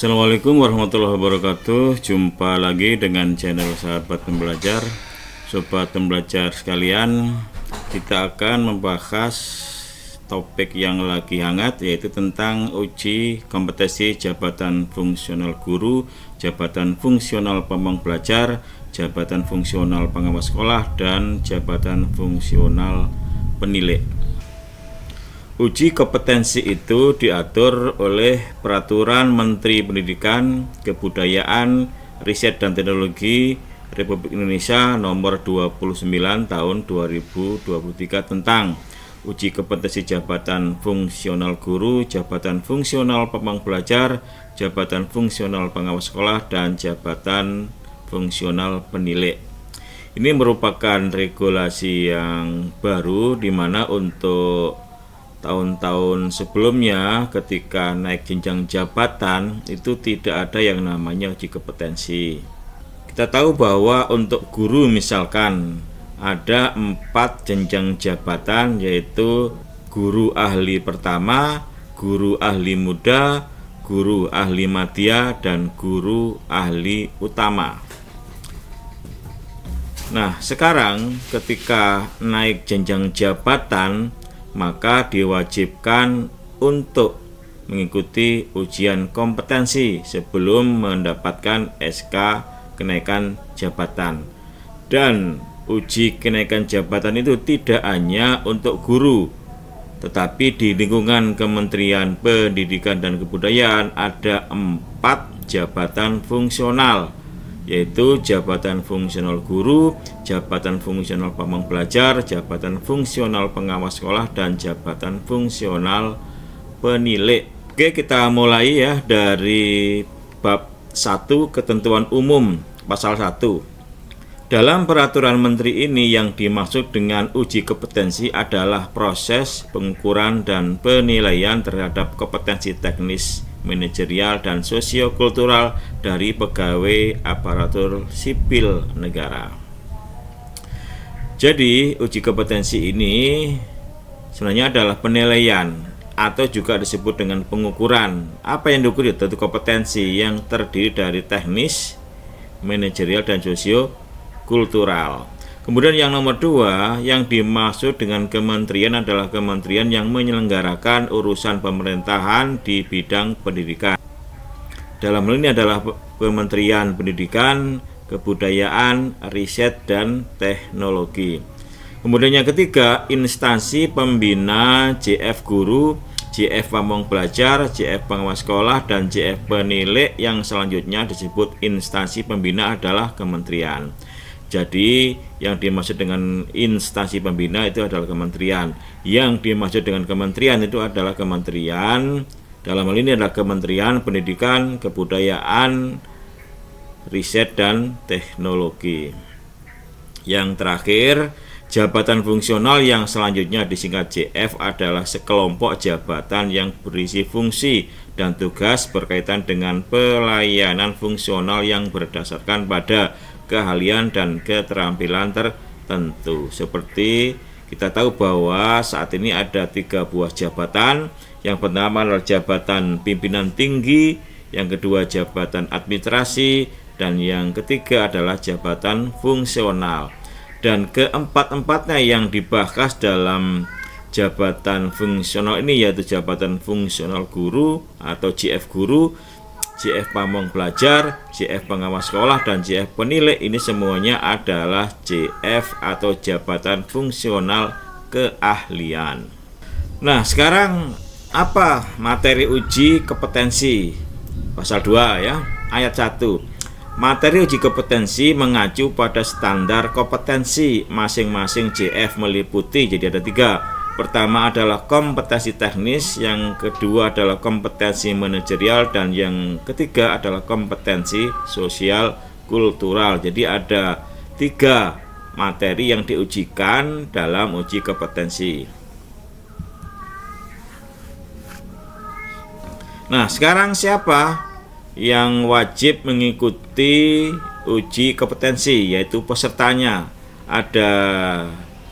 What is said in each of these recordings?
Assalamualaikum warahmatullahi wabarakatuh Jumpa lagi dengan channel sahabat pembelajar Sobat pembelajar sekalian Kita akan membahas topik yang lagi hangat Yaitu tentang uji kompetensi jabatan fungsional guru Jabatan fungsional pembang belajar Jabatan fungsional pengawas sekolah Dan jabatan fungsional penilai Uji kompetensi itu diatur oleh Peraturan Menteri Pendidikan, Kebudayaan, Riset dan Teknologi Republik Indonesia Nomor 29 Tahun 2023 tentang uji kompetensi jabatan fungsional guru, jabatan fungsional pemang belajar, jabatan fungsional pengawas sekolah dan jabatan fungsional penilik. Ini merupakan regulasi yang baru di mana untuk tahun-tahun sebelumnya ketika naik jenjang jabatan itu tidak ada yang namanya uji kompetensi. Kita tahu bahwa untuk guru misalkan ada empat jenjang jabatan yaitu guru ahli pertama, guru ahli muda, guru ahli madya dan guru ahli utama. Nah, sekarang ketika naik jenjang jabatan maka diwajibkan untuk mengikuti ujian kompetensi sebelum mendapatkan SK kenaikan jabatan. Dan uji kenaikan jabatan itu tidak hanya untuk guru, tetapi di lingkungan Kementerian Pendidikan dan Kebudayaan ada empat jabatan fungsional yaitu jabatan fungsional guru, jabatan fungsional pamong belajar, jabatan fungsional pengawas sekolah, dan jabatan fungsional penilai. Oke, kita mulai ya dari bab 1 ketentuan umum pasal 1. Dalam peraturan menteri ini yang dimaksud dengan uji kompetensi adalah proses pengukuran dan penilaian terhadap kompetensi teknis manajerial, dan sosiokultural dari pegawai aparatur sipil negara. Jadi, uji kompetensi ini sebenarnya adalah penilaian atau juga disebut dengan pengukuran. Apa yang diukur ya, tentu kompetensi yang terdiri dari teknis, manajerial, dan sosiokultural. Kemudian yang nomor dua, yang dimaksud dengan kementerian adalah kementerian yang menyelenggarakan urusan pemerintahan di bidang pendidikan. Dalam hal ini adalah Kementerian Pendidikan, Kebudayaan, Riset, dan Teknologi. Kemudian yang ketiga, instansi pembina JF Guru, JF Pamong Belajar, JF Pengawas Sekolah, dan JF Penilai yang selanjutnya disebut instansi pembina adalah kementerian. Jadi yang dimaksud dengan instansi pembina itu adalah kementerian. Yang dimaksud dengan kementerian itu adalah kementerian dalam hal ini adalah Kementerian Pendidikan, Kebudayaan, Riset dan Teknologi. Yang terakhir, jabatan fungsional yang selanjutnya disingkat JF adalah sekelompok jabatan yang berisi fungsi dan tugas berkaitan dengan pelayanan fungsional yang berdasarkan pada keahlian dan keterampilan tertentu. Seperti kita tahu bahwa saat ini ada tiga buah jabatan. Yang pertama adalah jabatan pimpinan tinggi, yang kedua jabatan administrasi, dan yang ketiga adalah jabatan fungsional. Dan keempat-empatnya yang dibahas dalam jabatan fungsional ini yaitu jabatan fungsional guru atau GF guru, JF Pamong Belajar, JF Pengawas Sekolah, dan JF penilai ini semuanya adalah JF atau Jabatan Fungsional Keahlian. Nah sekarang apa materi uji kompetensi pasal 2 ya ayat 1 materi uji kompetensi mengacu pada standar kompetensi masing-masing JF meliputi jadi ada tiga Pertama adalah kompetensi teknis, yang kedua adalah kompetensi manajerial, dan yang ketiga adalah kompetensi sosial kultural. Jadi ada tiga materi yang diujikan dalam uji kompetensi. Nah, sekarang siapa yang wajib mengikuti uji kompetensi yaitu pesertanya ada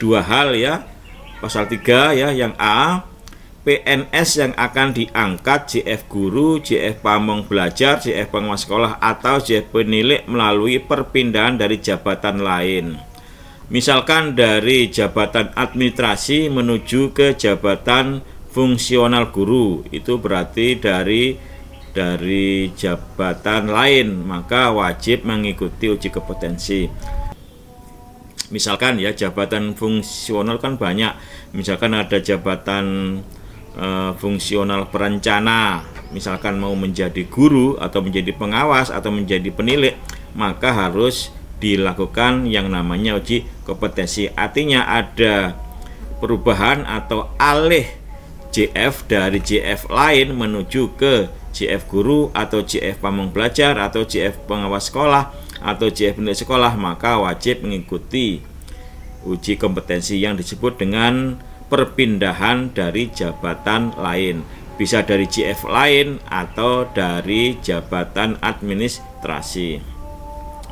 dua hal ya pasal 3 ya yang A PNS yang akan diangkat JF guru, JF pamong belajar, JF pengawas sekolah atau JF penilik melalui perpindahan dari jabatan lain. Misalkan dari jabatan administrasi menuju ke jabatan fungsional guru itu berarti dari dari jabatan lain maka wajib mengikuti uji kompetensi misalkan ya jabatan fungsional kan banyak misalkan ada jabatan e, fungsional perencana misalkan mau menjadi guru atau menjadi pengawas atau menjadi penilik maka harus dilakukan yang namanya uji kompetensi artinya ada perubahan atau alih JF dari JF lain menuju ke JF guru atau JF pamong belajar atau JF pengawas sekolah atau CF milik sekolah maka wajib mengikuti uji kompetensi yang disebut dengan perpindahan dari jabatan lain bisa dari CF lain atau dari jabatan administrasi.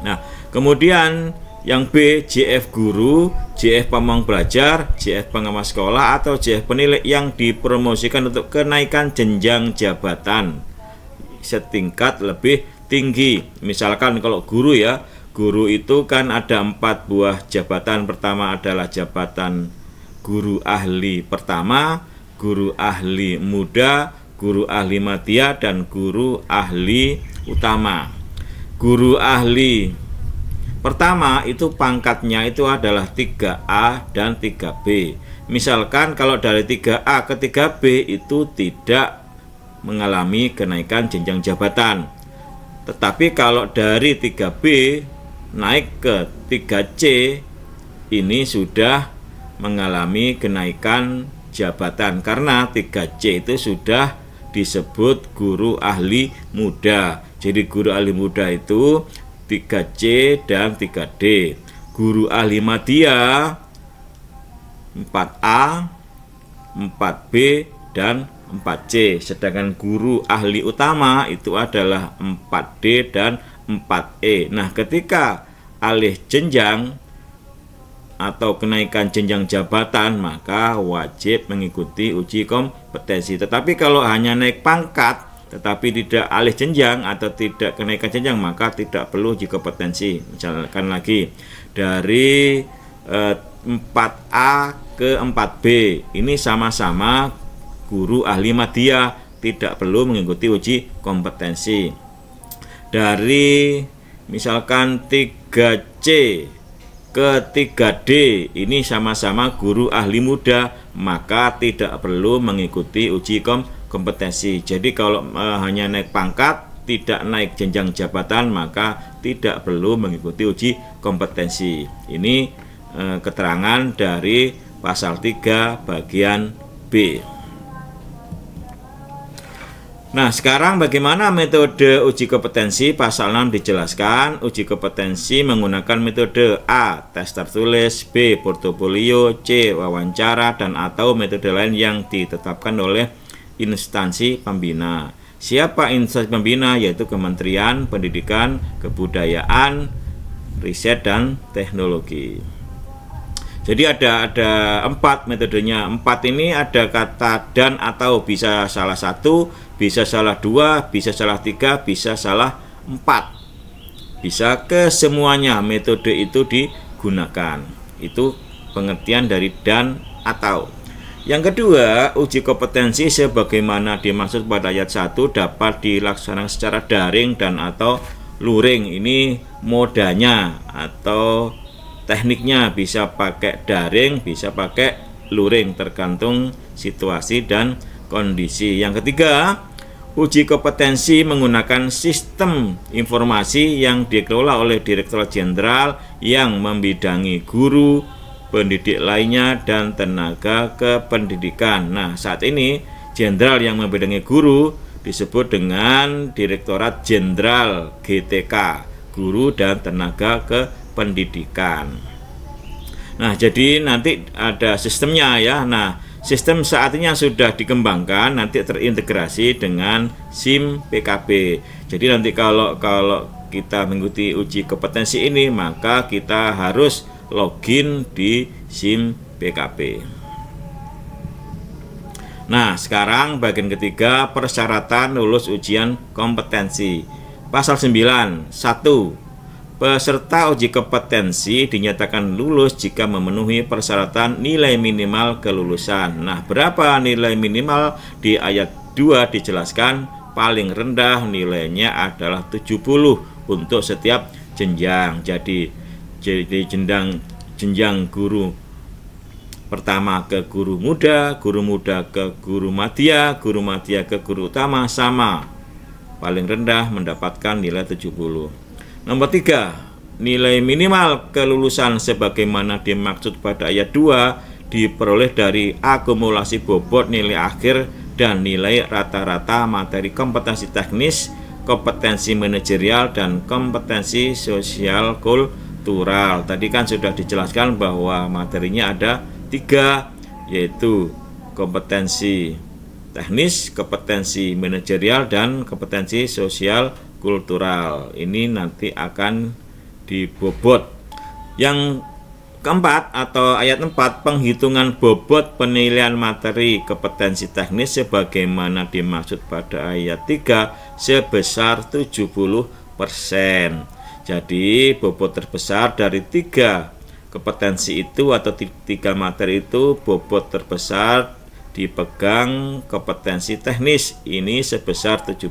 Nah, kemudian yang B JF guru, JF pemang belajar, JF pengamat sekolah atau JF penilai yang dipromosikan untuk kenaikan jenjang jabatan setingkat lebih tinggi. Misalkan kalau guru ya, guru itu kan ada empat buah jabatan. Pertama adalah jabatan guru ahli pertama, guru ahli muda, guru ahli matia, dan guru ahli utama. Guru ahli pertama itu pangkatnya itu adalah 3A dan 3B. Misalkan kalau dari 3A ke 3B itu tidak mengalami kenaikan jenjang jabatan tetapi kalau dari 3B naik ke 3C ini sudah mengalami kenaikan jabatan karena 3C itu sudah disebut guru ahli muda. Jadi guru ahli muda itu 3C dan 3D. Guru ahli madya 4A, 4B dan 4C sedangkan guru ahli utama itu adalah 4D dan 4E. Nah, ketika alih jenjang atau kenaikan jenjang jabatan maka wajib mengikuti uji kompetensi. Tetapi kalau hanya naik pangkat tetapi tidak alih jenjang atau tidak kenaikan jenjang maka tidak perlu uji kompetensi. Misalkan lagi dari eh, 4A ke 4B ini sama-sama guru ahli media tidak perlu mengikuti uji kompetensi dari misalkan 3C ke 3D ini sama-sama guru ahli muda maka tidak perlu mengikuti uji kom kompetensi jadi kalau e, hanya naik pangkat tidak naik jenjang jabatan maka tidak perlu mengikuti uji kompetensi ini e, keterangan dari pasal 3 bagian B Nah, sekarang bagaimana metode uji kompetensi? Pasal 6 dijelaskan, uji kompetensi menggunakan metode A, tes tertulis, B, portofolio, C, wawancara, dan atau metode lain yang ditetapkan oleh instansi pembina. Siapa instansi pembina? Yaitu Kementerian Pendidikan, Kebudayaan, Riset, dan Teknologi. Jadi ada ada empat metodenya. Empat ini ada kata dan atau bisa salah satu, bisa salah dua, bisa salah tiga, bisa salah empat. Bisa ke semuanya metode itu digunakan. Itu pengertian dari dan atau. Yang kedua, uji kompetensi sebagaimana dimaksud pada ayat satu dapat dilaksanakan secara daring dan atau luring. Ini modanya atau tekniknya bisa pakai daring bisa pakai luring tergantung situasi dan kondisi yang ketiga uji kompetensi menggunakan sistem informasi yang dikelola oleh Direktur Jenderal yang membidangi guru, pendidik lainnya, dan tenaga kependidikan. Nah, saat ini jenderal yang membidangi guru disebut dengan Direktorat Jenderal GTK, Guru dan Tenaga Ke pendidikan. Nah, jadi nanti ada sistemnya ya. Nah, sistem saatnya sudah dikembangkan nanti terintegrasi dengan SIM PKB. Jadi nanti kalau kalau kita mengikuti uji kompetensi ini, maka kita harus login di SIM PKB. Nah, sekarang bagian ketiga persyaratan lulus ujian kompetensi. Pasal 9, 1 Peserta uji kompetensi dinyatakan lulus jika memenuhi persyaratan nilai minimal kelulusan. Nah, berapa nilai minimal di ayat 2 dijelaskan paling rendah nilainya adalah 70 untuk setiap jenjang. Jadi jadi jenjang jenjang guru pertama ke guru muda, guru muda ke guru matia, guru matia ke guru utama sama. Paling rendah mendapatkan nilai 70. Nomor tiga, nilai minimal kelulusan sebagaimana dimaksud pada ayat 2 diperoleh dari akumulasi bobot nilai akhir dan nilai rata-rata materi kompetensi teknis, kompetensi manajerial dan kompetensi sosial kultural. Tadi kan sudah dijelaskan bahwa materinya ada tiga yaitu kompetensi teknis, kompetensi manajerial dan kompetensi sosial kultural. Ini nanti akan dibobot. Yang keempat atau ayat 4 penghitungan bobot penilaian materi kompetensi teknis sebagaimana dimaksud pada ayat 3 sebesar 70%. Jadi bobot terbesar dari tiga kompetensi itu atau tiga materi itu bobot terbesar dipegang kompetensi teknis ini sebesar 70%.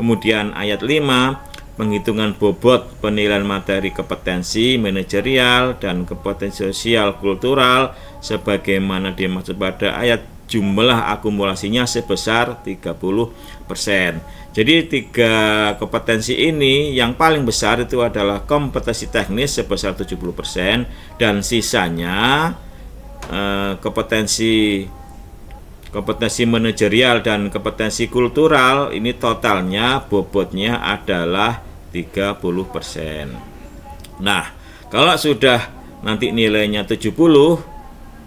Kemudian ayat 5 penghitungan bobot penilaian materi kompetensi manajerial dan kompetensi sosial kultural sebagaimana dimaksud pada ayat jumlah akumulasinya sebesar 30%. Jadi tiga kompetensi ini yang paling besar itu adalah kompetensi teknis sebesar 70% dan sisanya eh, kompetensi kompetensi manajerial dan kompetensi kultural ini totalnya bobotnya adalah 30%. Nah, kalau sudah nanti nilainya 70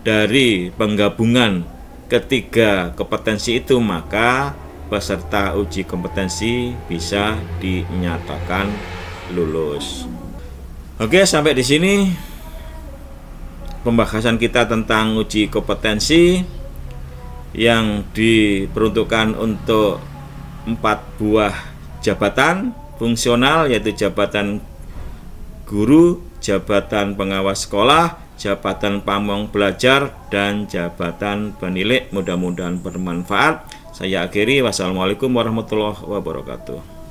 dari penggabungan ketiga kompetensi itu maka peserta uji kompetensi bisa dinyatakan lulus. Oke, sampai di sini pembahasan kita tentang uji kompetensi yang diperuntukkan untuk empat buah jabatan fungsional yaitu jabatan guru, jabatan pengawas sekolah, jabatan pamong belajar dan jabatan penilik. Mudah-mudahan bermanfaat. Saya akhiri wassalamualaikum warahmatullahi wabarakatuh.